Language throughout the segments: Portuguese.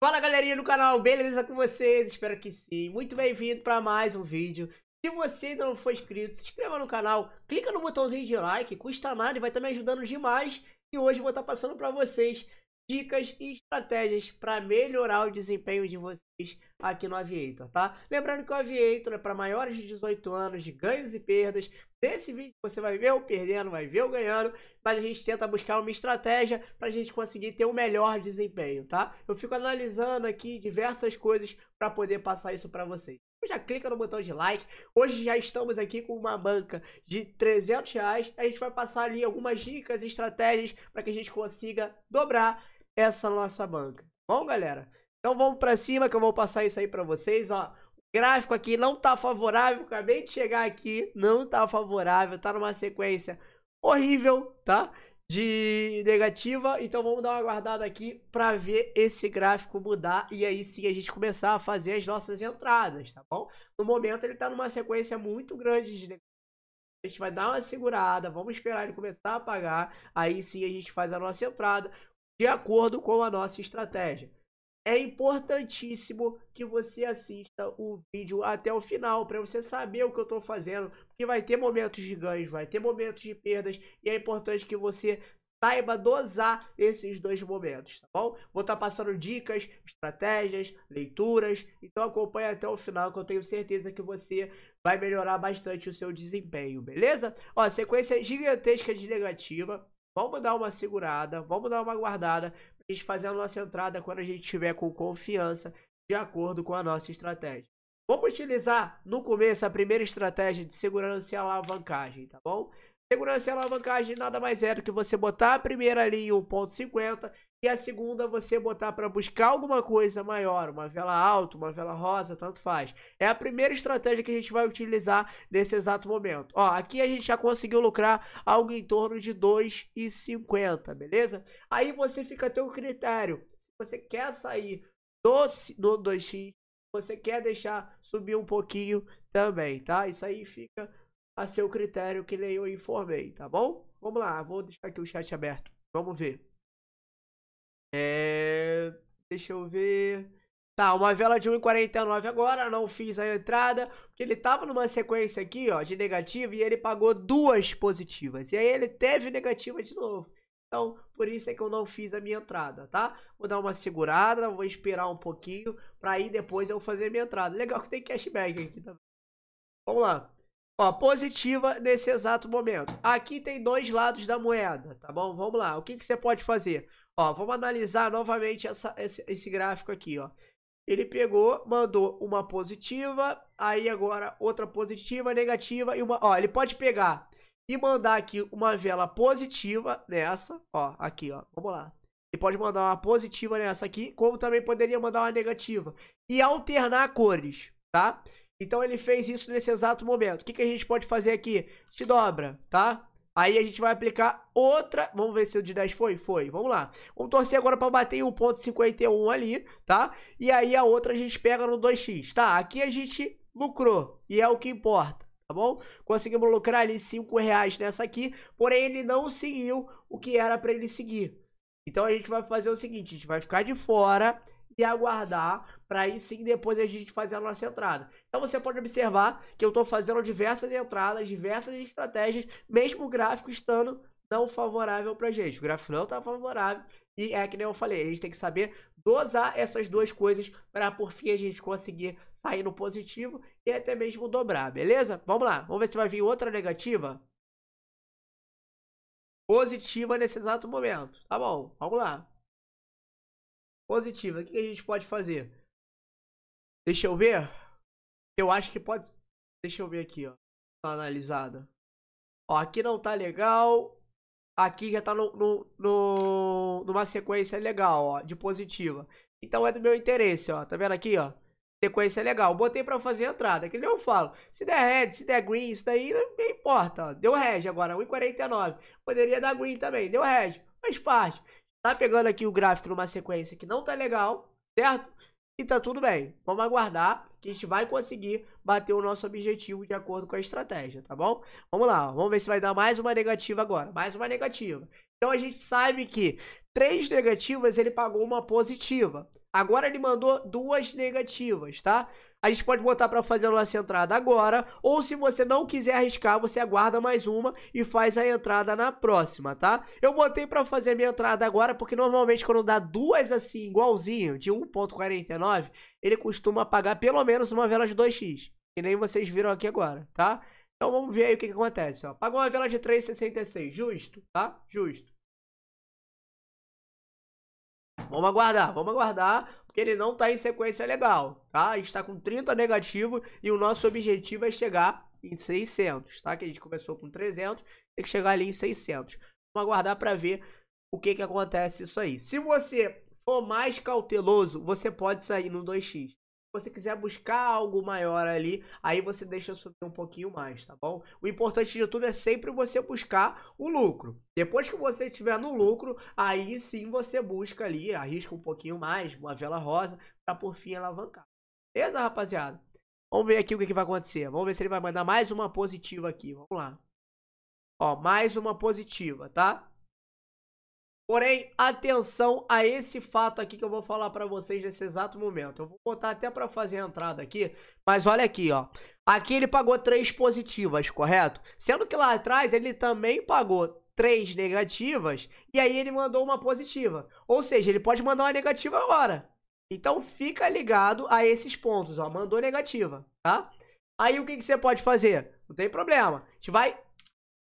Fala galerinha do canal, beleza com vocês? Espero que sim. Muito bem-vindo para mais um vídeo. Se você ainda não for inscrito, se inscreva no canal, clica no botãozinho de like, custa nada e vai estar tá me ajudando demais. E hoje eu vou estar tá passando para vocês dicas e estratégias para melhorar o desempenho de vocês aqui no Aviator, tá? Lembrando que o Aviator é para maiores de 18 anos, de ganhos e perdas. Nesse vídeo você vai ver o perdendo, vai ver o ganhando, mas a gente tenta buscar uma estratégia para a gente conseguir ter o um melhor desempenho, tá? Eu fico analisando aqui diversas coisas para poder passar isso para vocês já clica no botão de like. Hoje já estamos aqui com uma banca de 300 reais. A gente vai passar ali algumas dicas, e estratégias para que a gente consiga dobrar essa nossa banca. Bom, galera? Então vamos para cima que eu vou passar isso aí para vocês, ó. O gráfico aqui não tá favorável, acabei de chegar aqui, não tá favorável, tá numa sequência horrível, tá? De negativa, então vamos dar uma guardada aqui para ver esse gráfico mudar e aí sim a gente começar a fazer as nossas entradas, tá bom? No momento ele tá numa sequência muito grande de negativa. A gente vai dar uma segurada, vamos esperar ele começar a pagar, aí sim a gente faz a nossa entrada de acordo com a nossa estratégia. É importantíssimo que você assista o vídeo até o final para você saber o que eu estou fazendo, porque vai ter momentos de ganhos, vai ter momentos de perdas e é importante que você saiba dosar esses dois momentos, tá bom? Vou estar tá passando dicas, estratégias, leituras, então acompanhe até o final que eu tenho certeza que você vai melhorar bastante o seu desempenho, beleza? Ó, sequência gigantesca de negativa, Vamos dar uma segurada, vamos dar uma guardada para a gente fazer a nossa entrada quando a gente estiver com confiança, de acordo com a nossa estratégia. Vamos utilizar no começo a primeira estratégia de segurança e alavancagem, tá bom? Segurança e alavancagem nada mais é do que você botar a primeira linha em 1.50 e a segunda, você botar para buscar alguma coisa maior, uma vela alta, uma vela rosa, tanto faz. É a primeira estratégia que a gente vai utilizar nesse exato momento. Ó, aqui a gente já conseguiu lucrar algo em torno de 2,50, beleza? Aí você fica a teu critério. Se você quer sair do, do 2x, você quer deixar subir um pouquinho também, tá? Isso aí fica a seu critério que nem eu informei, tá bom? Vamos lá, vou deixar aqui o chat aberto. Vamos ver. É. Deixa eu ver. Tá, uma vela de 1,49 agora, não fiz a entrada, porque ele tava numa sequência aqui, ó, de negativa e ele pagou duas positivas. E aí ele teve negativa de novo. Então, por isso é que eu não fiz a minha entrada, tá? Vou dar uma segurada, vou esperar um pouquinho para aí depois eu fazer a minha entrada. Legal que tem cashback aqui também. Vamos lá. Ó, positiva nesse exato momento. Aqui tem dois lados da moeda, tá bom? Vamos lá. O que, que você pode fazer? Ó, vamos analisar novamente essa, esse, esse gráfico aqui, ó. Ele pegou, mandou uma positiva, aí agora outra positiva, negativa e uma... Ó, ele pode pegar e mandar aqui uma vela positiva nessa, ó, aqui, ó, vamos lá. Ele pode mandar uma positiva nessa aqui, como também poderia mandar uma negativa. E alternar cores, tá? Então ele fez isso nesse exato momento. O que, que a gente pode fazer aqui? Te dobra, tá? Aí a gente vai aplicar outra. Vamos ver se o de 10 foi? Foi. Vamos lá. Vamos torcer agora para bater em 1,51 ali, tá? E aí a outra a gente pega no 2x, tá? Aqui a gente lucrou e é o que importa tá bom? Conseguimos lucrar ali 5 reais nessa aqui, porém ele não seguiu o que era para ele seguir. Então a gente vai fazer o seguinte, a gente vai ficar de fora e aguardar para aí sim depois a gente fazer a nossa entrada. Então você pode observar que eu estou fazendo diversas entradas, diversas estratégias, mesmo o gráfico estando não favorável para gente. O gráfico não está favorável e é que nem eu falei, a gente tem que saber dosar essas duas coisas para por fim a gente conseguir sair no positivo e até mesmo dobrar, beleza? Vamos lá, vamos ver se vai vir outra negativa. Positiva nesse exato momento, tá bom? Vamos lá. Positiva, o que a gente pode fazer? Deixa eu ver. Eu acho que pode. Deixa eu ver aqui, ó. Tá analisada. Ó, aqui não tá legal. Aqui já tá no, no, no, numa sequência legal, ó, de positiva. Então é do meu interesse, ó. Tá vendo aqui, ó? Sequência legal. Botei pra fazer a entrada, que nem eu falo. Se der red, se der green, isso daí não importa. Ó. Deu red agora, 1,49. Poderia dar green também, deu red. Faz parte. Tá pegando aqui o gráfico numa sequência que não tá legal, certo? E tá tudo bem. Vamos aguardar que a gente vai conseguir bater o nosso objetivo de acordo com a estratégia, tá bom? Vamos lá, vamos ver se vai dar mais uma negativa agora. Mais uma negativa. Então a gente sabe que três negativas ele pagou uma positiva. Agora ele mandou duas negativas, tá? a gente pode botar para fazer a nossa entrada agora, ou se você não quiser arriscar, você aguarda mais uma e faz a entrada na próxima, tá? Eu botei para fazer a minha entrada agora, porque normalmente quando dá duas assim, igualzinho, de 1.49, ele costuma pagar pelo menos uma vela de 2x, que nem vocês viram aqui agora, tá? Então vamos ver aí o que, que acontece, ó. Pagou uma vela de 3,66, justo, tá? Justo. Vamos aguardar, vamos aguardar porque ele não está em sequência legal, tá? A gente está com 30 negativo e o nosso objetivo é chegar em 600, tá? Que a gente começou com 300, tem que chegar ali em 600. Vamos aguardar para ver o que que acontece isso aí. Se você for mais cauteloso, você pode sair no 2x você quiser buscar algo maior ali, aí você deixa subir um pouquinho mais, tá bom? O importante de tudo é sempre você buscar o lucro. Depois que você estiver no lucro, aí sim você busca ali, arrisca um pouquinho mais, uma vela rosa, para por fim alavancar. Beleza, rapaziada? Vamos ver aqui o que, que vai acontecer. Vamos ver se ele vai mandar mais uma positiva aqui. Vamos lá. Ó, mais uma positiva, tá? Porém, atenção a esse fato aqui que eu vou falar para vocês nesse exato momento. Eu vou botar até para fazer a entrada aqui, mas olha aqui, ó. Aqui ele pagou três positivas, correto? Sendo que lá atrás ele também pagou três negativas e aí ele mandou uma positiva. Ou seja, ele pode mandar uma negativa agora. Então fica ligado a esses pontos, ó. Mandou negativa, tá? Aí o que, que você pode fazer? Não tem problema. A gente vai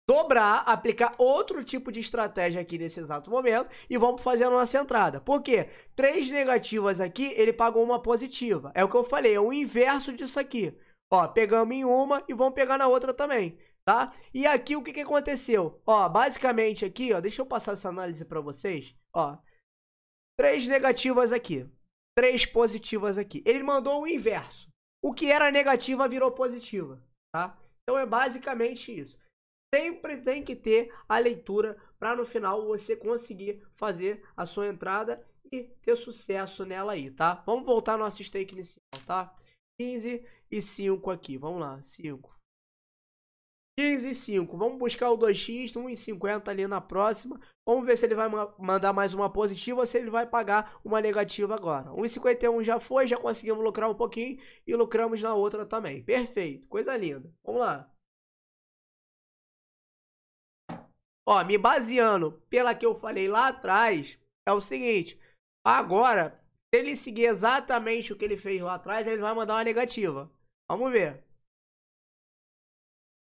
dobrar, aplicar outro tipo de estratégia aqui nesse exato momento e vamos fazer a nossa entrada. Por quê? Três negativas aqui, ele pagou uma positiva. É o que eu falei, é o inverso disso aqui. Ó, pegamos em uma e vamos pegar na outra também, tá? E aqui o que, que aconteceu? Ó, basicamente aqui, ó, deixa eu passar essa análise para vocês, ó. Três negativas aqui, três positivas aqui. Ele mandou o inverso. O que era negativa virou positiva, tá? Então é basicamente isso sempre tem que ter a leitura para no final você conseguir fazer a sua entrada e ter sucesso nela aí, tá? Vamos voltar no nosso stake inicial, tá? 15 e 5 aqui, vamos lá, 5. 15 e 5, vamos buscar o 2x, 1,50 ali na próxima. Vamos ver se ele vai mandar mais uma positiva ou se ele vai pagar uma negativa agora. 1,51 já foi, já conseguimos lucrar um pouquinho e lucramos na outra também. Perfeito, coisa linda. Vamos lá. Ó, me baseando pela que eu falei lá atrás, é o seguinte. Agora, se ele seguir exatamente o que ele fez lá atrás, ele vai mandar uma negativa. Vamos ver.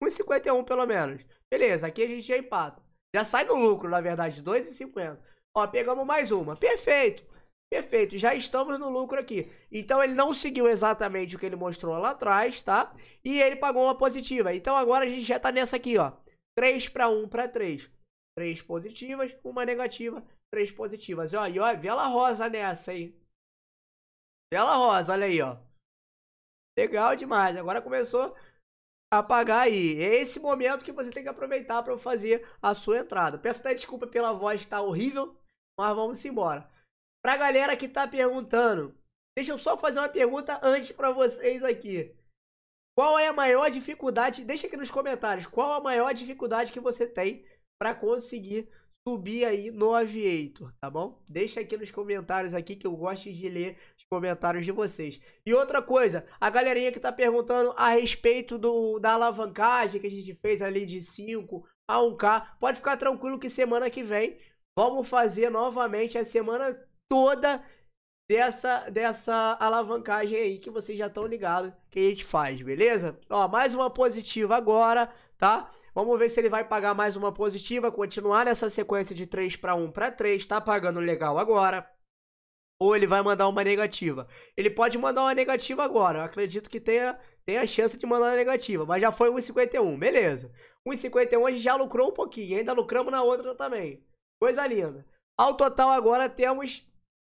1,51 pelo menos. Beleza, aqui a gente já empata. Já sai no lucro, na verdade, 2,50. Ó, pegamos mais uma. Perfeito. Perfeito, já estamos no lucro aqui. Então ele não seguiu exatamente o que ele mostrou lá atrás, tá? E ele pagou uma positiva. Então agora a gente já tá nessa aqui, ó. 3 para 1 para 3. 3 positivas, uma negativa, 3 positivas. Ó, e ó, vela rosa nessa, hein? Vela rosa, olha aí, ó. Legal demais. Agora começou a pagar aí. É esse momento que você tem que aproveitar para fazer a sua entrada. Peço até desculpa pela voz que tá horrível, mas vamos embora. Pra galera que tá perguntando, deixa eu só fazer uma pergunta antes para vocês aqui. Qual é a maior dificuldade? Deixa aqui nos comentários qual a maior dificuldade que você tem para conseguir subir aí no Aviator, tá bom? Deixa aqui nos comentários aqui que eu gosto de ler os comentários de vocês. E outra coisa, a galerinha que tá perguntando a respeito do, da alavancagem que a gente fez ali de 5 a 1k, pode ficar tranquilo que semana que vem vamos fazer novamente a semana toda dessa, dessa alavancagem aí que vocês já estão ligados que a gente faz, beleza? Ó, mais uma positiva agora, tá? Vamos ver se ele vai pagar mais uma positiva, continuar nessa sequência de 3 para 1 para 3, tá pagando legal agora. Ou ele vai mandar uma negativa. Ele pode mandar uma negativa agora, eu acredito que tenha, tenha chance de mandar uma negativa, mas já foi 1,51, beleza. 1,51 a gente já lucrou um pouquinho, ainda lucramos na outra também. Coisa linda. Ao total agora temos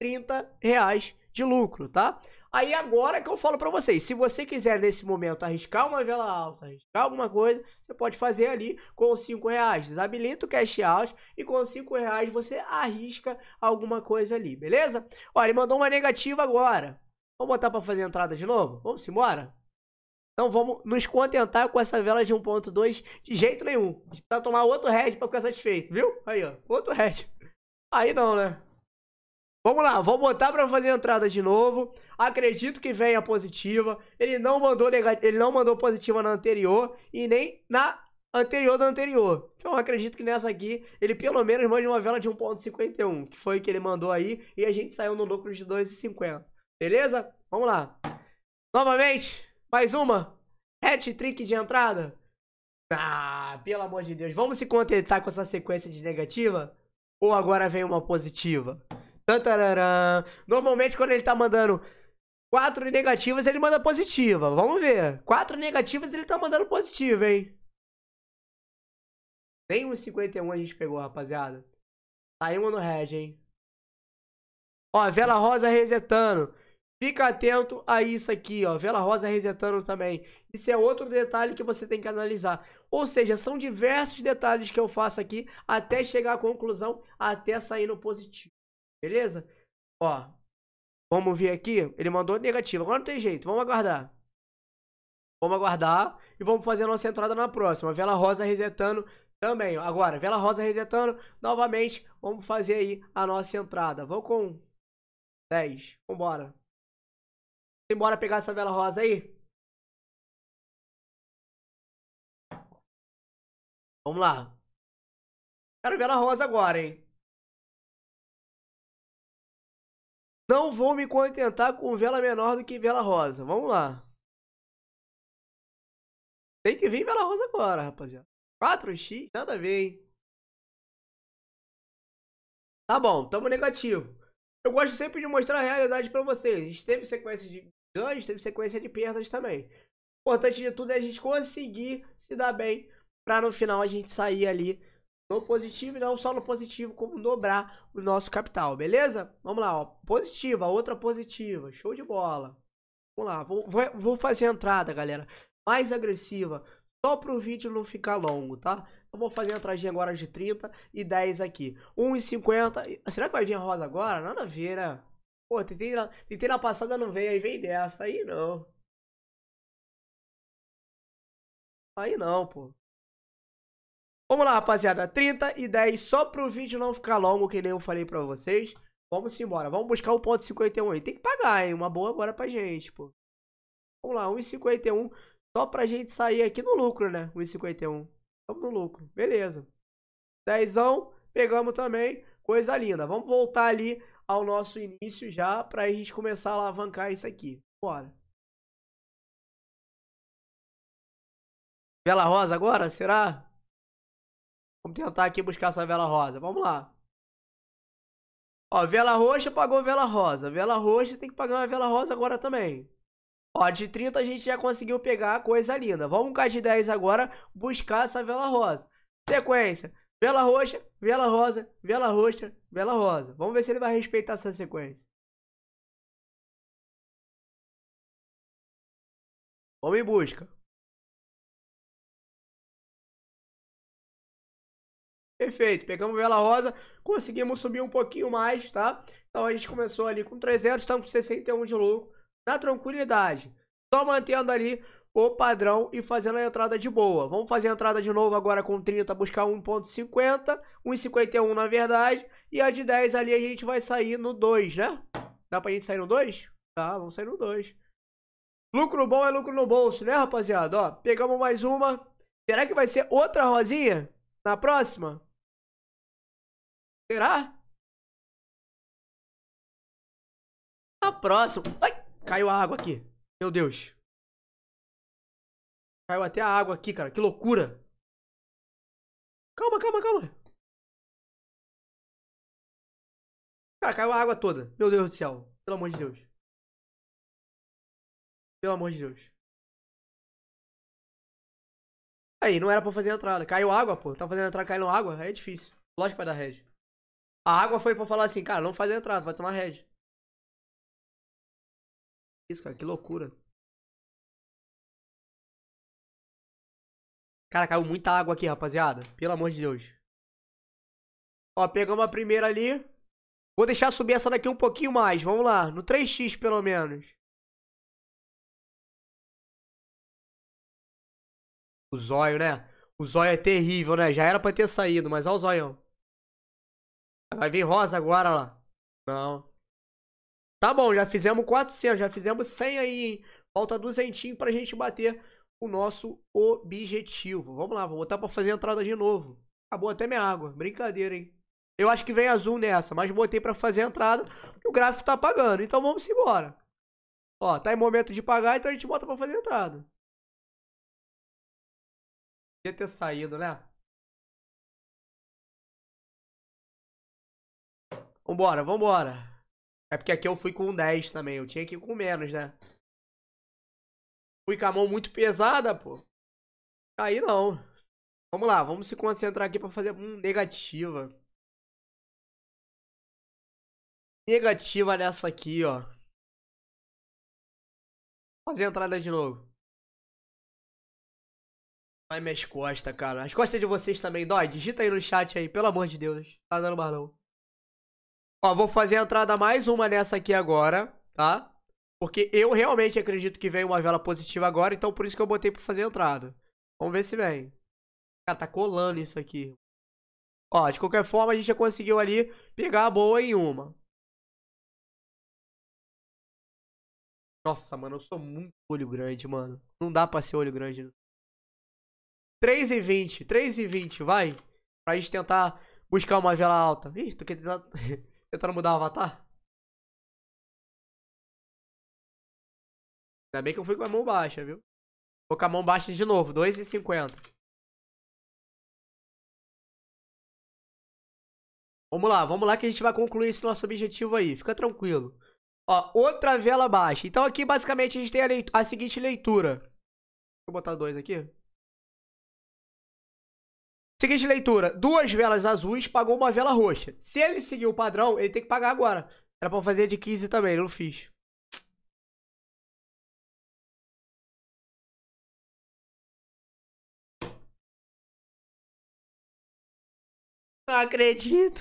30 reais de lucro, tá? Aí agora que eu falo para vocês, se você quiser nesse momento arriscar uma vela alta, arriscar alguma coisa, você pode fazer ali com cinco reais. Desabilita o cash out e com cinco reais você arrisca alguma coisa ali, beleza? Olha, ele mandou uma negativa agora. Vamos botar para fazer entrada de novo? Vamos embora? Então vamos nos contentar com essa vela de 1.2 de jeito nenhum. A gente precisa tomar outro head para ficar satisfeito, viu? Aí, ó, outro head. Aí não, né? Vamos lá, vou botar para fazer a entrada de novo. Acredito que venha positiva. Ele não mandou ele não mandou positiva na anterior e nem na anterior da anterior. Então acredito que nessa aqui ele pelo menos mande uma vela de 1.51, que foi o que ele mandou aí e a gente saiu no lucro de 2.50. Beleza? Vamos lá. Novamente, mais uma hat-trick de entrada. Ah, pelo amor de Deus, vamos se contentar com essa sequência de negativa ou agora vem uma positiva? Normalmente, quando ele tá mandando quatro negativas, ele manda positiva. Vamos ver. Quatro negativas, ele tá mandando positiva, hein? Nem um 51 a gente pegou, rapaziada. Saiu tá uma no red, hein? Ó, Vela Rosa resetando. Fica atento a isso aqui, ó. Vela Rosa resetando também. Isso é outro detalhe que você tem que analisar. Ou seja, são diversos detalhes que eu faço aqui até chegar à conclusão, até sair no positivo. Beleza? Ó, vamos ver aqui. Ele mandou negativo. Agora não tem jeito. Vamos aguardar. Vamos aguardar e vamos fazer a nossa entrada na próxima. Vela rosa resetando também. Agora, vela rosa resetando novamente. Vamos fazer aí a nossa entrada. Vamos com 10. Vambora. Embora pegar essa vela rosa aí. Vamos lá. Quero vela rosa agora, hein? Não vou me contentar com vela menor do que vela rosa. Vamos lá. Tem que vir vela rosa agora, rapaziada. 4x, nada a ver, hein? Tá bom, tamo negativo. Eu gosto sempre de mostrar a realidade para vocês. A gente teve sequência de ganhos, teve sequência de perdas também. O importante de tudo é a gente conseguir se dar bem para no final a gente sair ali no positivo e não só no positivo, como dobrar o nosso capital, beleza? Vamos lá, ó. positiva, outra positiva, show de bola. Vamos lá, vou, vou, vou fazer a entrada, galera, mais agressiva, só para o vídeo não ficar longo, tá? Eu vou fazer a entradinha agora de 30 e 10 aqui, 1,50, será que vai vir a rosa agora? Nada a ver, né? Pô, tentei na, tentei na passada, não veio, aí vem dessa, aí não. Aí não, pô. Vamos lá, rapaziada. 30 e 10, só pro vídeo não ficar longo, que nem eu falei pra vocês. Vamos embora. Vamos buscar o ponto 51 aí. Tem que pagar, hein? Uma boa agora pra gente, pô. Vamos lá, 1,51. Só pra gente sair aqui no lucro, né? 1,51. Estamos no lucro. Beleza. Dezão. Pegamos também. Coisa linda. Vamos voltar ali ao nosso início já pra gente começar a alavancar isso aqui. Bora. Bela Rosa agora? Será? Vamos tentar aqui buscar essa vela rosa. Vamos lá. Ó, vela roxa pagou vela rosa. Vela roxa tem que pagar uma vela rosa agora também. Ó, de 30 a gente já conseguiu pegar a coisa linda. Vamos a de 10 agora buscar essa vela rosa. Sequência. Vela roxa, vela rosa, vela roxa, vela rosa. Vamos ver se ele vai respeitar essa sequência. Vamos em busca. Perfeito, pegamos Vela Rosa, conseguimos subir um pouquinho mais, tá? Então a gente começou ali com 300, estamos com 61 de lucro, na tranquilidade. Só mantendo ali o padrão e fazendo a entrada de boa. Vamos fazer a entrada de novo agora com 30, buscar 1.50, 1.51 na verdade. E a de 10 ali a gente vai sair no 2, né? Dá pra gente sair no 2? Tá, vamos sair no 2. Lucro bom é lucro no bolso, né rapaziada? Ó, pegamos mais uma. Será que vai ser outra rosinha? Na próxima? Será? Tá próximo. Ai, caiu a água aqui. Meu Deus. Caiu até a água aqui, cara. Que loucura. Calma, calma, calma. Cara, caiu a água toda. Meu Deus do céu. Pelo amor de Deus. Pelo amor de Deus. Aí, não era pra fazer entrada. Caiu água, pô. Tá fazendo entrada, caiu água. Aí é difícil. Lógico que vai dar rede. A água foi pra falar assim, cara, não faz a entrada, vai tomar red. Isso, cara, que loucura. Cara, caiu muita água aqui, rapaziada. Pelo amor de Deus. Ó, pegamos a primeira ali. Vou deixar subir essa daqui um pouquinho mais. Vamos lá. No 3x, pelo menos. O zóio, né? O zóio é terrível, né? Já era pra ter saído, mas olha o zóio. Vai vir rosa agora lá. Não. Tá bom, já fizemos 400, já fizemos 100 aí, hein? Falta duzentinho pra gente bater o nosso objetivo. Vamos lá, vou botar pra fazer a entrada de novo. Acabou até minha água. Brincadeira, hein? Eu acho que vem azul nessa, mas botei pra fazer a entrada e o gráfico tá pagando. Então vamos embora. Ó, tá em momento de pagar, então a gente bota pra fazer a entrada. Podia ter saído, né? Vambora, vambora. É porque aqui eu fui com 10 também. Eu tinha que ir com menos, né? Fui com a mão muito pesada, pô. Aí não. Vamos lá, vamos se concentrar aqui pra fazer um negativa. Negativa nessa aqui, ó. Fazer a entrada de novo. Ai, minhas costas, cara. As costas de vocês também, dói. Digita aí no chat aí, pelo amor de Deus. Tá dando barulho. Ó, vou fazer a entrada mais uma nessa aqui agora, tá? Porque eu realmente acredito que vem uma vela positiva agora, então por isso que eu botei pra fazer a entrada. Vamos ver se vem. Cara, tá colando isso aqui. Ó, de qualquer forma, a gente já conseguiu ali pegar a boa em uma. Nossa, mano, eu sou muito olho grande, mano. Não dá pra ser olho grande. 3 e 20, 3 e 20, vai. Pra gente tentar buscar uma vela alta. Ih, tô querendo... Tentando mudar o avatar. Ainda bem que eu fui com a mão baixa, viu? Vou com a mão baixa de novo, 2,50. Vamos lá, vamos lá que a gente vai concluir esse nosso objetivo aí. Fica tranquilo. Ó, outra vela baixa. Então aqui basicamente a gente tem a, leitura, a seguinte leitura. Deixa eu botar dois aqui. Seguinte leitura: duas velas azuis, pagou uma vela roxa. Se ele seguir o padrão, ele tem que pagar agora. Era pra fazer de 15 também, eu não fiz. Não acredito.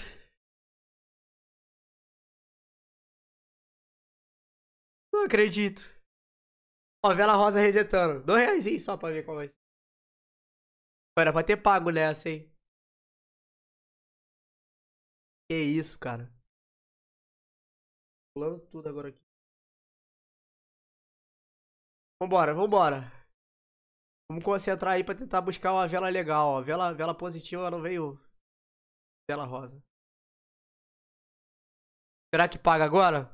Não acredito. Ó, vela rosa resetando. Dois reais só pra ver qual vai ser. Era pra ter pago nessa, hein? Que isso, cara. Pulando tudo agora aqui. Vambora, vambora. Vamos concentrar aí pra tentar buscar uma vela legal, ó. Vela, vela positiva não veio. Vela rosa. Será que paga agora?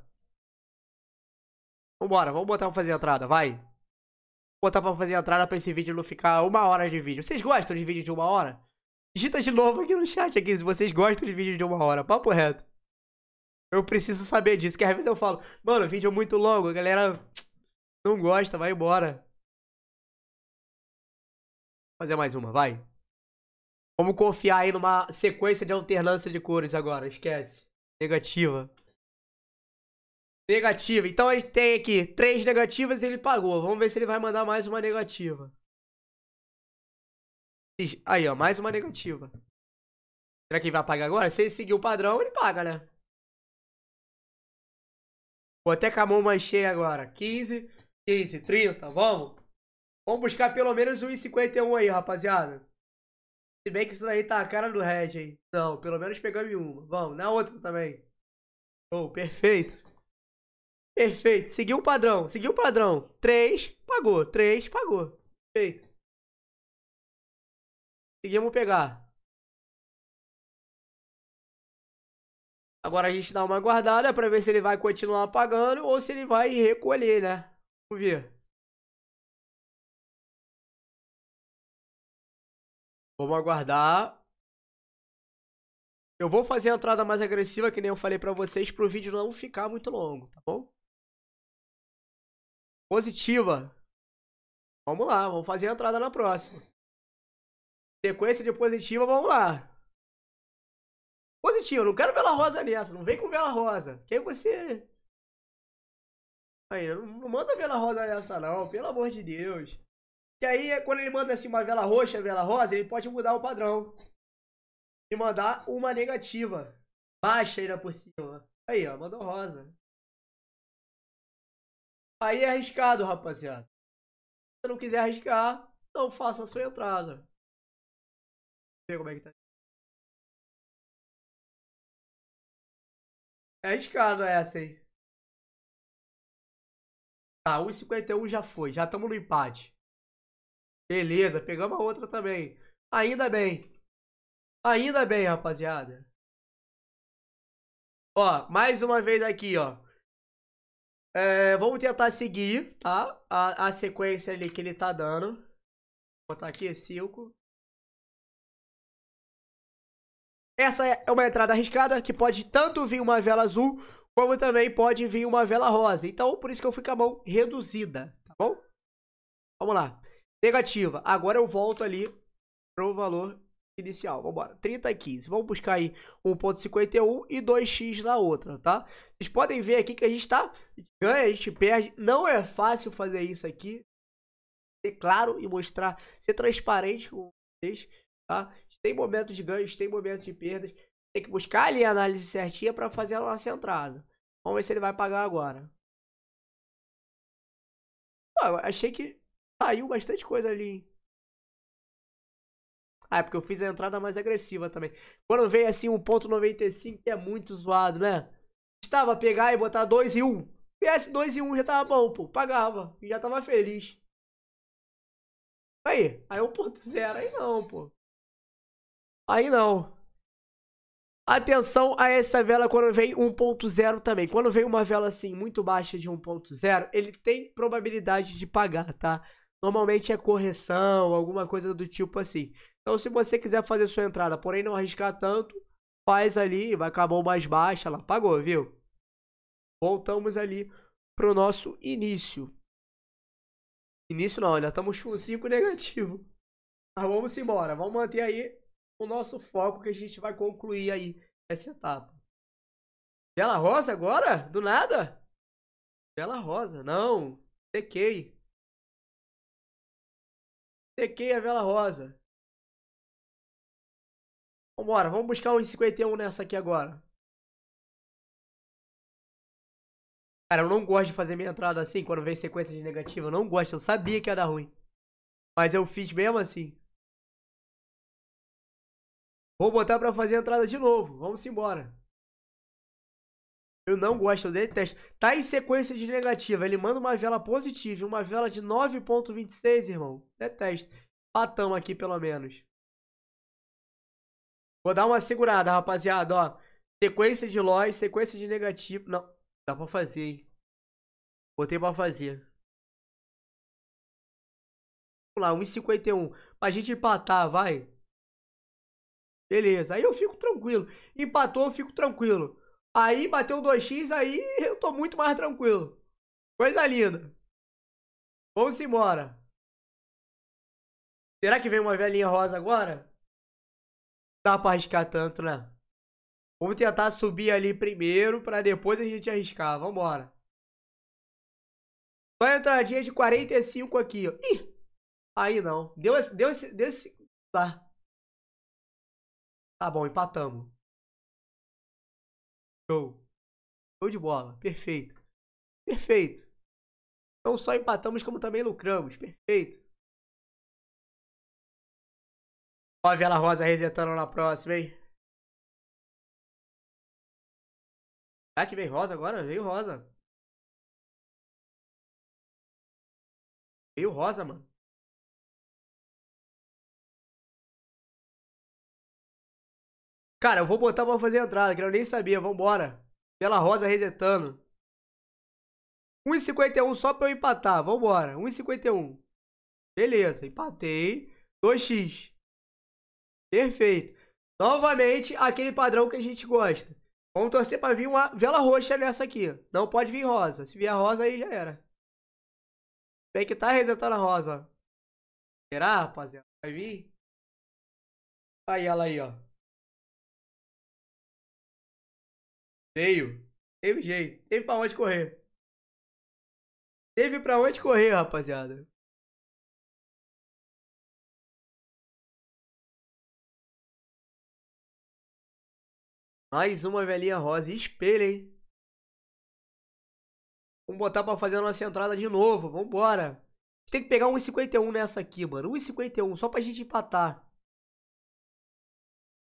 Vambora, vamos botar, vamos fazer a entrada, vai botar pra fazer entrada pra esse vídeo não ficar uma hora de vídeo. Vocês gostam de vídeo de uma hora? Digita de novo aqui no chat aqui se vocês gostam de vídeo de uma hora. Papo reto. Eu preciso saber disso, que às vezes eu falo, mano, vídeo é muito longo, a galera não gosta, vai embora. Vou fazer mais uma, vai. Vamos confiar aí numa sequência de alternância de cores agora, esquece. Negativa. Negativa. Então a gente tem aqui três negativas e ele pagou. Vamos ver se ele vai mandar mais uma negativa. Aí, ó, mais uma negativa. Será que ele vai pagar agora? Se ele seguir o padrão, ele paga, né? Vou até com a mão mais cheia agora. 15, 15, 30, vamos? Vamos buscar pelo menos 1,51 aí, rapaziada. Se bem que isso daí tá a cara do Red hein? Não, pelo menos pegamos uma. Vamos, na outra também. Oh, perfeito. Perfeito. Seguiu o padrão. Seguiu o padrão. 3, pagou. 3, pagou. Perfeito. Seguimos pegar. Agora a gente dá uma guardada para ver se ele vai continuar pagando ou se ele vai recolher, né? Vamos ver. Vamos aguardar. Eu vou fazer a entrada mais agressiva, que nem eu falei pra vocês, pro vídeo não ficar muito longo, tá bom? Positiva. Vamos lá, vamos fazer a entrada na próxima. Sequência de positiva, vamos lá. Positiva, não quero Bela Rosa nessa. Não vem com Bela Rosa. Quem você. É? Aí, não, não manda Vela Rosa nessa, não, pelo amor de Deus. Que aí, é quando ele manda assim uma vela roxa, vela rosa, ele pode mudar o padrão. E mandar uma negativa. Baixa ainda por cima. Aí, ó, mandou rosa. Aí é arriscado, rapaziada. Se você não quiser arriscar, não faça a sua entrada. Ver como é que tá. É arriscado essa, hein? Tá, 1,51 já foi. Já estamos no empate. Beleza, pegamos a outra também. Ainda bem. Ainda bem, rapaziada. Ó, mais uma vez aqui, ó. É, vamos tentar seguir, tá? A, a sequência ali que ele tá dando. Vou botar aqui 5. Essa é uma entrada arriscada que pode tanto vir uma vela azul, como também pode vir uma vela rosa. Então, por isso que eu fico com a mão reduzida, tá bom? Vamos lá. Negativa. Agora eu volto ali pro valor inicial. embora, 30 e 15. Vamos buscar aí 1.51 e 2x na outra, tá? Vocês podem ver aqui que a gente tá... ganha, a gente perde. Não é fácil fazer isso aqui. Ser claro e mostrar, ser transparente com vocês, tá? tem momentos de ganhos, tem momentos de perdas. Tem que buscar ali a análise certinha para fazer a nossa entrada. Vamos ver se ele vai pagar agora. Pô, achei que saiu bastante coisa ali, ah, é porque eu fiz a entrada mais agressiva também. Quando vem assim 1.95 é muito zoado, né? Estava a pegar e botar 2 e 1. Um. PS 2 e 1 um já tava bom, pô. Pagava. E já tava feliz. Aí, aí 1.0, aí não, pô. Aí não. Atenção a essa vela quando vem 1.0 também. Quando vem uma vela assim muito baixa de 1.0, ele tem probabilidade de pagar, tá? Normalmente é correção, alguma coisa do tipo assim. Então, se você quiser fazer sua entrada, porém não arriscar tanto, faz ali, vai com a mão mais baixa, ela pagou, viu? Voltamos ali pro nosso início. Início não, olha, estamos com 5 negativo. Mas vamos embora, vamos manter aí o nosso foco que a gente vai concluir aí essa etapa. Bela Rosa agora? Do nada? Bela Rosa, não. Tequei. Tequei a vela Rosa. Vambora, vamos buscar uns 51 nessa aqui agora. Cara, eu não gosto de fazer minha entrada assim, quando vem sequência de negativa. Eu não gosto, eu sabia que ia dar ruim. Mas eu fiz mesmo assim. Vou botar pra fazer a entrada de novo. Vamos embora. Eu não gosto, eu detesto. Tá em sequência de negativa. Ele manda uma vela positiva uma vela de 9.26, irmão. Detesto. Patamos aqui, pelo menos. Vou dar uma segurada, rapaziada, ó. Sequência de loss, sequência de negativo. Não, dá pra fazer, hein. Botei pra fazer. Vamos lá, 1,51. Pra gente empatar, vai. Beleza, aí eu fico tranquilo. Empatou, eu fico tranquilo. Aí bateu 2x, aí eu tô muito mais tranquilo. Coisa linda. Vamos embora. Será que vem uma velhinha rosa agora? dá tá pra arriscar tanto, né? Vamos tentar subir ali primeiro pra depois a gente arriscar. Vambora. Só entradinha de 45 aqui, ó. Ih! Aí não. Deu esse. Deu esse. Deu esse. Tá. Tá bom, empatamos. Show. Show de bola. Perfeito. Perfeito. Não só empatamos, como também lucramos. Perfeito. Ó a Vela Rosa resetando na próxima, hein? Será que veio rosa agora? Veio rosa. Veio rosa, mano. Cara, eu vou botar pra fazer a entrada, que eu nem sabia. Vambora. Vela Rosa resetando. 1,51 só pra eu empatar. Vambora. 1,51. Beleza, empatei. 2x. Perfeito. Novamente, aquele padrão que a gente gosta. Vamos torcer para vir uma vela roxa nessa aqui. Não pode vir rosa. Se vier rosa, aí já era. Tem que tá resetando a rosa. Será, rapaziada? Vai vir? Aí ela aí, ó. Veio. Teve jeito. Teve pra onde correr. Teve pra onde correr, rapaziada. Mais uma velhinha rosa. Espelho, hein? Vamos botar pra fazer a nossa entrada de novo. Vambora. A gente tem que pegar 1,51 nessa aqui, mano. 1,51, só pra gente empatar.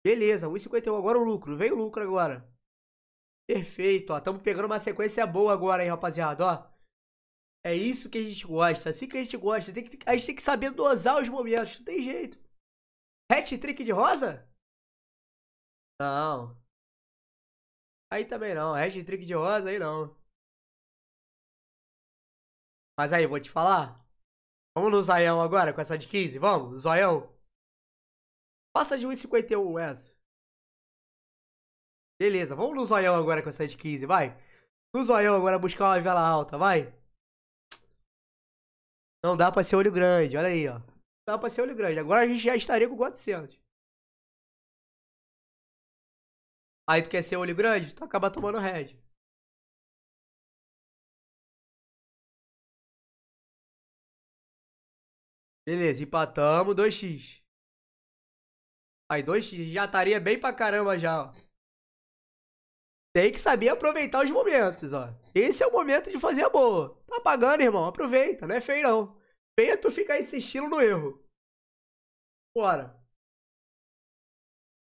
Beleza, 1,51. Agora o lucro. Vem o lucro agora. Perfeito, ó. Estamos pegando uma sequência boa agora, hein, rapaziada, ó. É isso que a gente gosta. É assim que a gente gosta. Tem que, a gente tem que saber dosar os momentos. Não tem jeito. Hat-trick de rosa? Não. Aí também não. Hat-trick é de rosa, aí não. Mas aí, vou te falar. Vamos no zaião agora com essa de 15? Vamos, zoião. Passa de 1,51 essa. Beleza, vamos no zoião agora com essa de 15, vai. No zoião agora buscar uma vela alta, vai. Não dá pra ser olho grande, olha aí, ó. Não dá pra ser olho grande. Agora a gente já estaria com 400. Aí tu quer ser olho grande, tu acaba tomando red. Beleza, empatamos, 2x. Aí 2x já estaria bem pra caramba já, ó. Tem que saber aproveitar os momentos, ó. Esse é o momento de fazer a boa. Tá pagando, irmão, aproveita, não é feio não. Feio é tu ficar insistindo no erro. Bora.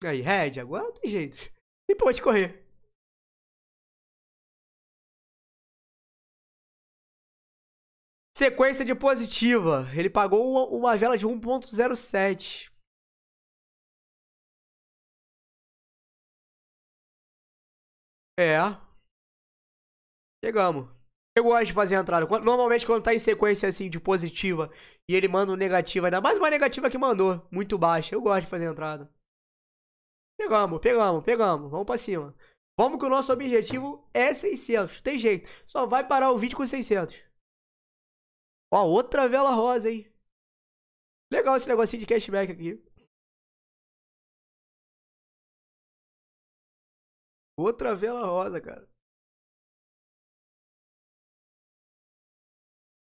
Aí, red, agora não tem jeito e pode correr. Sequência de positiva. Ele pagou uma, uma vela de 1.07. É. Chegamos. Eu gosto de fazer a entrada. Normalmente quando tá em sequência assim de positiva e ele manda um negativo, ainda mais uma negativa que mandou, muito baixa. Eu gosto de fazer a entrada. Pegamos, pegamos, pegamos. Vamos pra cima. Vamos que o nosso objetivo é 600. Tem jeito. Só vai parar o vídeo com 600. Ó, outra vela rosa, hein? Legal esse negocinho de cashback aqui. Outra vela rosa, cara.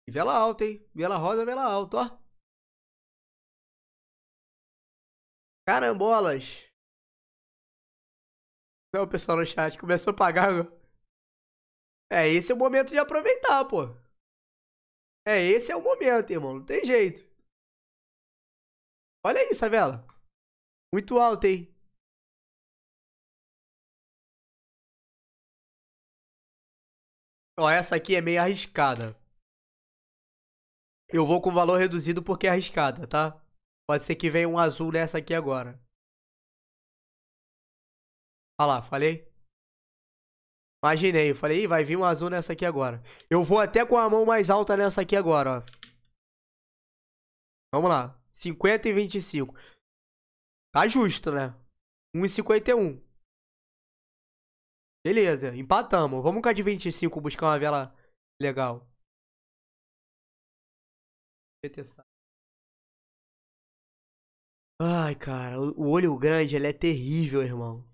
E vela alta, hein? Vela rosa, vela alta, ó. Carambolas. Não, o pessoal no chat começou a pagar. É, esse é o momento de aproveitar, pô. É, esse é o momento, irmão. Não tem jeito. Olha aí, Savela. Muito alto, hein? Ó, essa aqui é meio arriscada. Eu vou com valor reduzido porque é arriscada, tá? Pode ser que venha um azul nessa aqui agora. Olha lá, falei? Imaginei, eu falei, Ih, vai vir um azul nessa aqui agora. Eu vou até com a mão mais alta nessa aqui agora, ó. Vamos lá, 50 e 25. Tá justo, né? 1,51. Beleza, empatamos. Vamos com a de 25 buscar uma vela legal. Ai, cara, o olho grande, ele é terrível, irmão.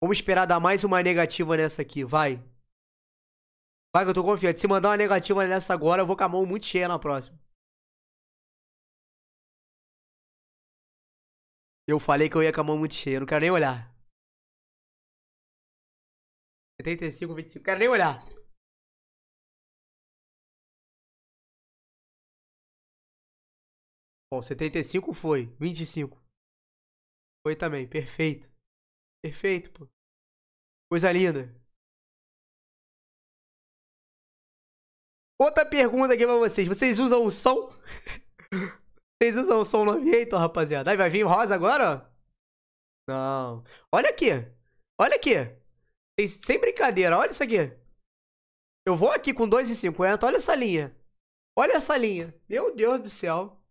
Vamos esperar dar mais uma negativa nessa aqui, vai. Vai que eu tô confiante. Se mandar uma negativa nessa agora, eu vou com a mão muito cheia na próxima. Eu falei que eu ia com a mão muito cheia, eu não quero nem olhar. 75, 25, quero nem olhar. Bom, 75 foi, 25. Foi também, perfeito. Perfeito, pô. Coisa linda. Outra pergunta aqui pra vocês. Vocês usam o som? vocês usam o som no ambiente, rapaziada? Aí vai vir rosa agora? Não. Olha aqui. Olha aqui. Sem brincadeira, olha isso aqui. Eu vou aqui com 2,50. Olha essa linha. Olha essa linha. Meu Deus do céu.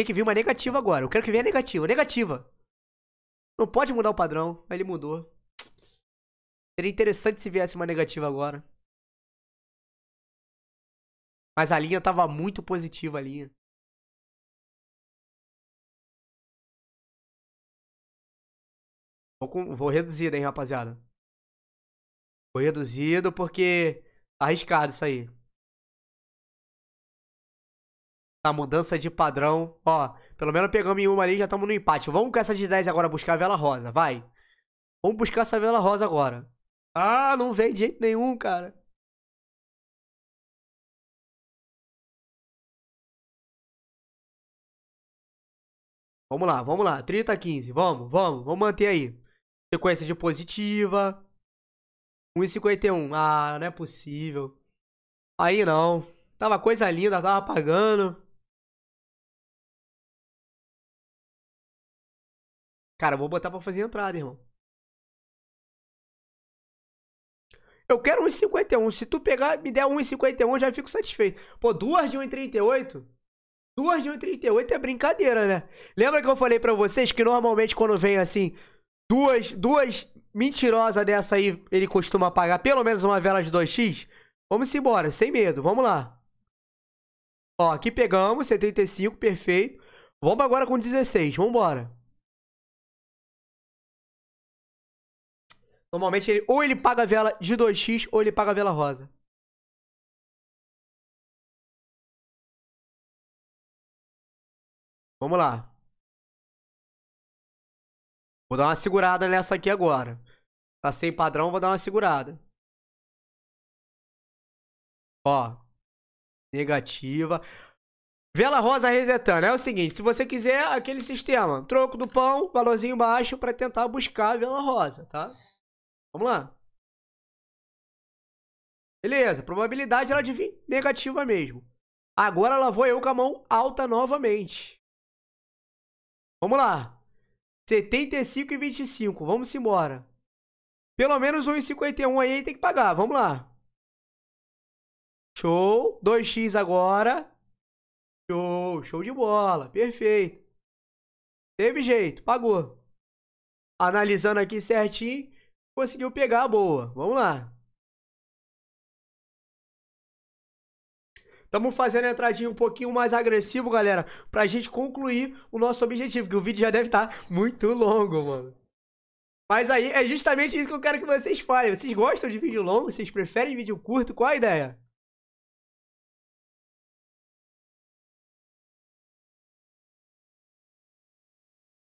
Tinha que vir uma negativa agora. Eu quero que venha negativa. Negativa. Não pode mudar o padrão. Aí ele mudou. Seria interessante se viesse uma negativa agora. Mas a linha tava muito positiva a linha. Vou, com... Vou reduzido, hein, rapaziada. Vou reduzido porque. Tá arriscado isso aí. A mudança de padrão. Ó, pelo menos pegamos em uma ali já estamos no empate. Vamos com essa de 10 agora buscar a vela rosa, vai. Vamos buscar essa vela rosa agora. Ah, não vem de jeito nenhum, cara. Vamos lá, vamos lá. 30 a 15. Vamos, vamos, vamos manter aí. Sequência de positiva. 1,51. Ah, não é possível. Aí não. Tava coisa linda, tava pagando. Cara, vou botar pra fazer entrada, irmão. Eu quero 1,51. Se tu pegar, me der 1,51, já fico satisfeito. Pô, duas de 1,38? Duas de 1,38 é brincadeira, né? Lembra que eu falei pra vocês que normalmente quando vem assim, duas, duas mentirosas dessa aí, ele costuma pagar pelo menos uma vela de 2x? Vamos embora, sem medo, vamos lá. Ó, aqui pegamos, 75, perfeito. Vamos agora com 16, Vambora. embora. Normalmente, ele, ou ele paga a vela de 2x ou ele paga a vela rosa. Vamos lá. Vou dar uma segurada nessa aqui agora. Tá sem padrão, vou dar uma segurada. Ó. Negativa. Vela rosa resetando. É o seguinte, se você quiser aquele sistema, troco do pão, valorzinho baixo para tentar buscar a vela rosa, tá? Vamos lá. Beleza, probabilidade era de vir negativa mesmo. Agora ela vou eu com a mão alta novamente. Vamos lá. 75 e 25, vamos embora. Pelo menos 1,51 aí tem que pagar, vamos lá. Show, 2x agora. Show, show de bola, perfeito. Teve jeito, pagou. Analisando aqui certinho, conseguiu pegar a boa. Vamos lá. Estamos fazendo a entradinha um pouquinho mais agressivo, galera, pra gente concluir o nosso objetivo, que o vídeo já deve estar tá muito longo, mano. Mas aí é justamente isso que eu quero que vocês falem. Vocês gostam de vídeo longo? Vocês preferem vídeo curto? Qual a ideia?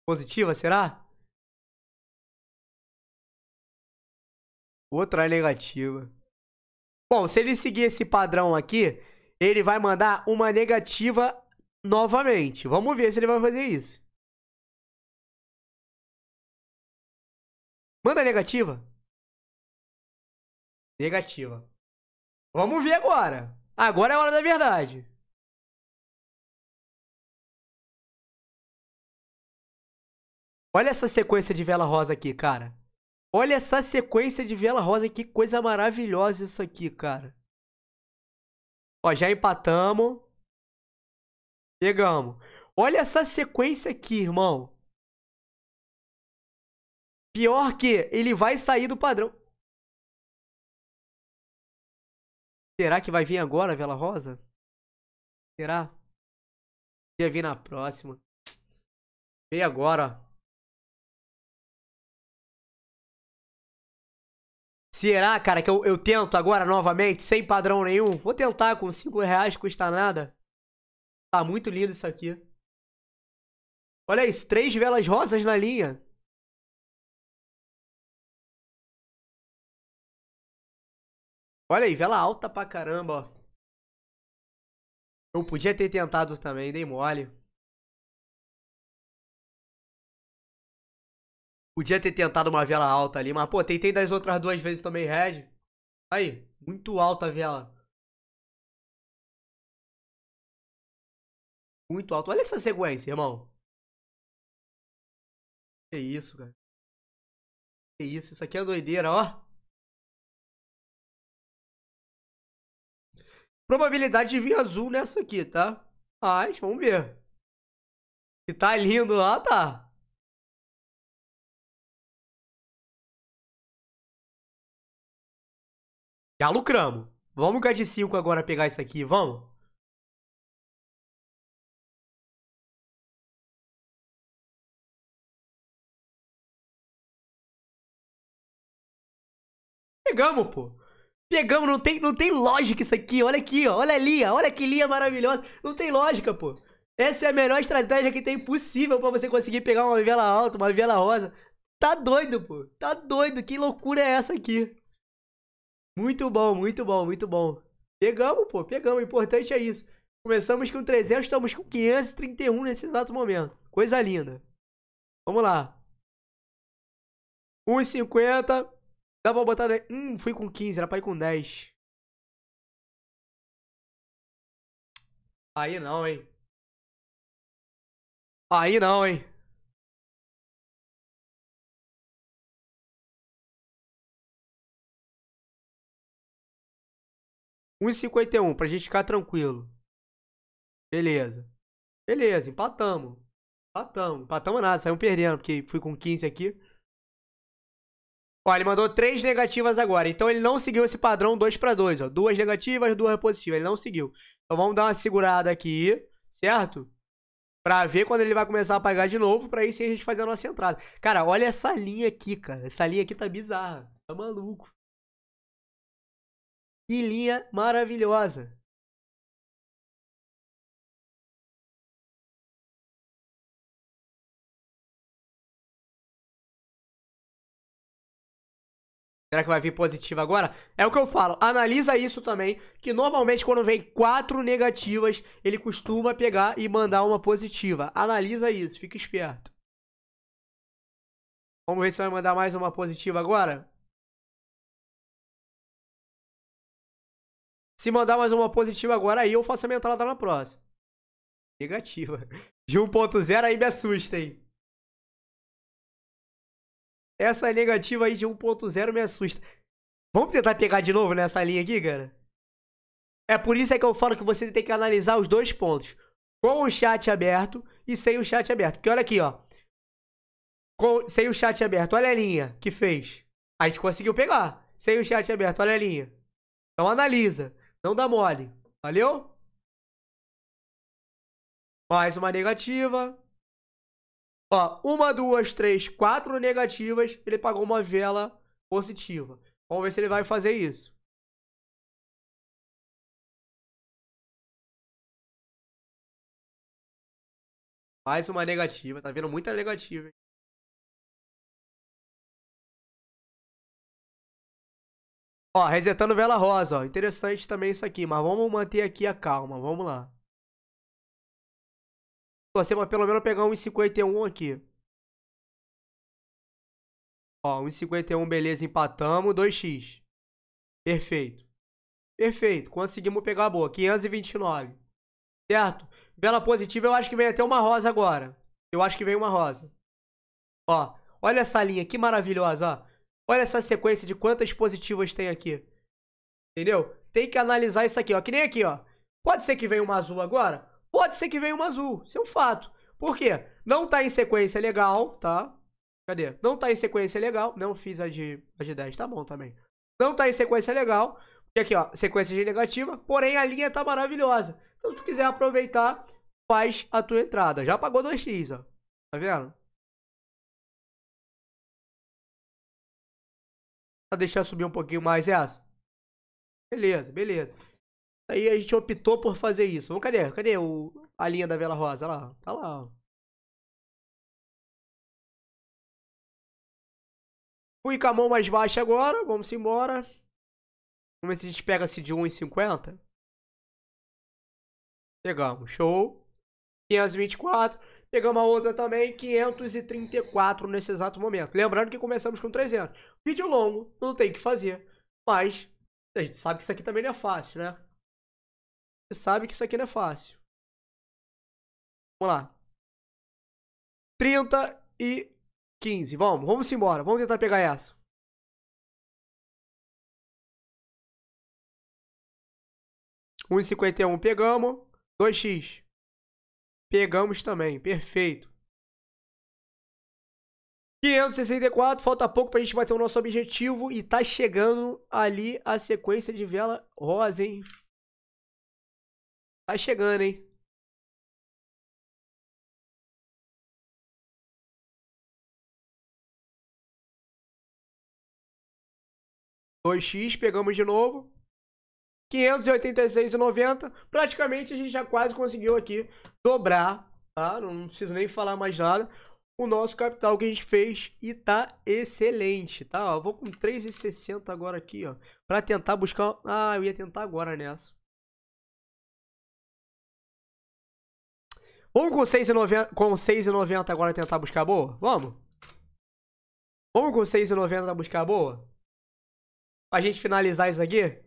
Positiva, será? Outra negativa. Bom, se ele seguir esse padrão aqui, ele vai mandar uma negativa novamente. Vamos ver se ele vai fazer isso. Manda negativa. Negativa. Vamos ver agora. Agora é a hora da verdade. Olha essa sequência de vela rosa aqui, cara. Olha essa sequência de vela rosa, que coisa maravilhosa isso aqui, cara. Ó, já empatamos. Pegamos. Olha essa sequência aqui, irmão. Pior que ele vai sair do padrão. Será que vai vir agora a vela rosa? Será? Ia vir na próxima. Vem agora, ó. Será, cara, que eu, eu tento agora novamente, sem padrão nenhum? Vou tentar, com 5 reais custa nada. Tá muito lindo isso aqui. Olha isso, três velas rosas na linha. Olha aí, vela alta pra caramba, ó. Eu podia ter tentado também, dei mole. Podia ter tentado uma vela alta ali, mas, pô, tentei das outras duas vezes também, Red. Aí, muito alta a vela. Muito alto. Olha essa sequência, irmão. Que isso, cara. Que isso, isso aqui é doideira, ó. Probabilidade de vir azul nessa aqui, tá? Mas, vamos ver. Se tá lindo lá, tá. Já lucramos. Vamos com a de 5 agora pegar isso aqui, vamos? Pegamos, pô. Pegamos, não tem, não tem lógica isso aqui. Olha aqui, ó. olha a linha, olha que linha maravilhosa. Não tem lógica, pô. Essa é a melhor estratégia que tem possível para você conseguir pegar uma vela alta, uma vela rosa. Tá doido, pô. Tá doido. Que loucura é essa aqui? Muito bom, muito bom, muito bom. Pegamos, pô, pegamos. O importante é isso. Começamos com 300, estamos com 531 nesse exato momento. Coisa linda. Vamos lá. 1,50. Dá pra botar... Hum, fui com 15, era pra ir com 10. Aí não, hein. Aí não, hein. 1,51 pra gente ficar tranquilo. Beleza. Beleza, empatamos. Empatamos. Empatamos nada, saímos perdendo, porque fui com 15 aqui. Olha, ele mandou três negativas agora. Então ele não seguiu esse padrão 2 para 2, Duas negativas, duas positivas. Ele não seguiu. Então vamos dar uma segurada aqui, certo? Pra ver quando ele vai começar a pagar de novo, pra aí sim a gente fazer a nossa entrada. Cara, olha essa linha aqui, cara. Essa linha aqui tá bizarra. Tá maluco. Que linha maravilhosa! Será que vai vir positiva agora? É o que eu falo, analisa isso também, que normalmente quando vem quatro negativas, ele costuma pegar e mandar uma positiva. Analisa isso, fica esperto. Vamos ver se vai mandar mais uma positiva agora? Se mandar mais uma positiva agora, aí eu faço a minha entrada na próxima. Negativa. De 1.0 aí me assusta, hein? Essa negativa aí de 1.0 me assusta. Vamos tentar pegar de novo nessa linha aqui, cara? É por isso é que eu falo que você tem que analisar os dois pontos. Com o chat aberto e sem o chat aberto. Porque olha aqui, ó. Com, sem o chat aberto, olha a linha que fez. A gente conseguiu pegar. Sem o chat aberto, olha a linha. Então analisa. Não dá mole. Valeu? Mais uma negativa. Ó, uma, duas, três, quatro negativas. Ele pagou uma vela positiva. Vamos ver se ele vai fazer isso. Mais uma negativa. Tá vendo muita negativa. Ó, resetando Vela Rosa, ó. Interessante também isso aqui, mas vamos manter aqui a calma, vamos lá. Você vai pelo menos pegar 1,51 aqui. Ó, 1,51, beleza, empatamos, 2x. Perfeito. Perfeito, conseguimos pegar a boa, 529. Certo? Vela positiva, eu acho que vem até uma rosa agora. Eu acho que vem uma rosa. Ó, olha essa linha, que maravilhosa, ó. Olha essa sequência de quantas positivas tem aqui. Entendeu? Tem que analisar isso aqui, ó. Que nem aqui, ó. Pode ser que venha uma azul agora? Pode ser que venha uma azul. Isso é um fato. Por quê? Não tá em sequência legal, tá? Cadê? Não tá em sequência legal. Não fiz a de, a de 10, tá bom também. Não tá em sequência legal. E aqui, ó, sequência de negativa. Porém, a linha tá maravilhosa. Então, se tu quiser aproveitar, faz a tua entrada. Já pagou 2x, ó. Tá vendo? para deixar subir um pouquinho mais é essa? Beleza, beleza. Aí a gente optou por fazer isso. Cadê? Cadê o, a linha da vela rosa? Olha lá, tá lá. Ó. Fui com a mão mais baixa agora. Vamos embora. Vamos ver se a gente pega-se de 1,50. Pegamos. Show. 524. Pegamos a outra também, 534 nesse exato momento. Lembrando que começamos com 300. Vídeo longo, não tem o que fazer. Mas a gente sabe que isso aqui também não é fácil, né? Você sabe que isso aqui não é fácil. Vamos lá. 30 e 15. Vamos, vamos embora. Vamos tentar pegar essa. 151 e pegamos. 2x. Pegamos também, perfeito. 564, falta pouco para a gente bater o nosso objetivo e tá chegando ali a sequência de vela rosa, hein? Tá chegando, hein? Dois X, pegamos de novo. 586,90. Praticamente a gente já quase conseguiu aqui dobrar, tá? Não preciso nem falar mais nada. O nosso capital que a gente fez e tá excelente, tá? Ó, vou com 3,60 agora aqui, ó. Pra tentar buscar... Ah, eu ia tentar agora nessa. Vamos com 6,90 com 6,90 agora tentar buscar boa? Vamos? Vamos com 6,90 buscar boa? Pra gente finalizar isso aqui?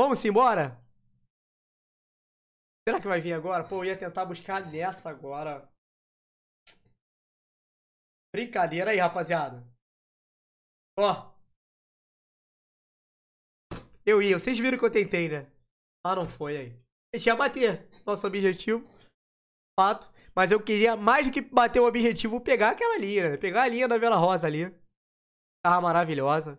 Vamos embora? Será que vai vir agora? Pô, eu ia tentar buscar nessa agora. Brincadeira aí, rapaziada. Ó. Eu ia. Vocês viram que eu tentei, né? Ah, não foi aí. A gente ia bater nosso objetivo. Fato. Mas eu queria, mais do que bater o objetivo, pegar aquela linha, né? Pegar a linha da Vela Rosa ali. Tava maravilhosa.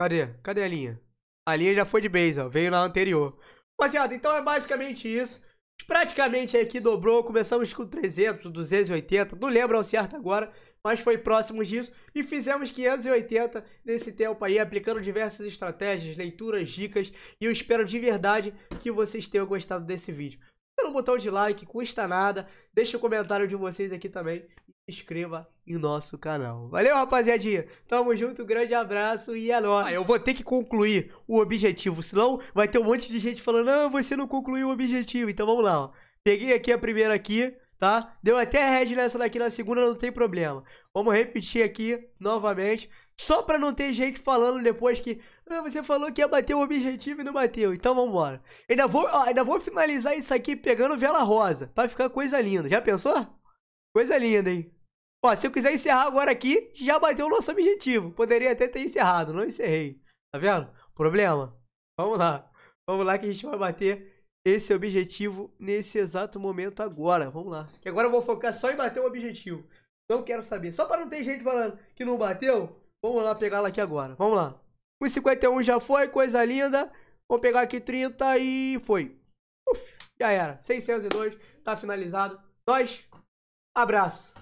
Cadê? Cadê a linha? A linha já foi de base, ó. Veio na anterior. Rapaziada, então é basicamente isso. Praticamente aqui dobrou. Começamos com 300, 280. Não lembro ao certo agora mas foi próximo disso e fizemos 580 nesse tempo aí, aplicando diversas estratégias, leituras, dicas e eu espero de verdade que vocês tenham gostado desse vídeo. Pelo botão de like, custa nada, deixa o comentário de vocês aqui também inscreva em nosso canal. Valeu, rapaziadinha. Tamo junto, grande abraço e é nóis. Ah, eu vou ter que concluir o objetivo, senão vai ter um monte de gente falando, não, você não concluiu o objetivo. Então vamos lá, ó. Peguei aqui a primeira aqui, tá? Deu até red nessa daqui na segunda, não tem problema. Vamos repetir aqui novamente, só pra não ter gente falando depois que, ah, você falou que ia bater o objetivo e não bateu. Então vamos embora. Ainda vou, ó, ainda vou finalizar isso aqui pegando vela rosa, pra ficar coisa linda. Já pensou? Coisa linda, hein? Ó, se eu quiser encerrar agora aqui, já bateu o nosso objetivo. Poderia até ter encerrado, não encerrei. Tá vendo? Problema. Vamos lá. Vamos lá que a gente vai bater esse objetivo nesse exato momento agora. Vamos lá. Que agora eu vou focar só em bater o objetivo. Não quero saber. Só para não ter gente falando que não bateu, vamos lá pegar ela aqui agora. Vamos lá. 1,51 já foi, coisa linda. Vou pegar aqui 30 e foi. Uf, já era. 602, tá finalizado. Nós, abraço.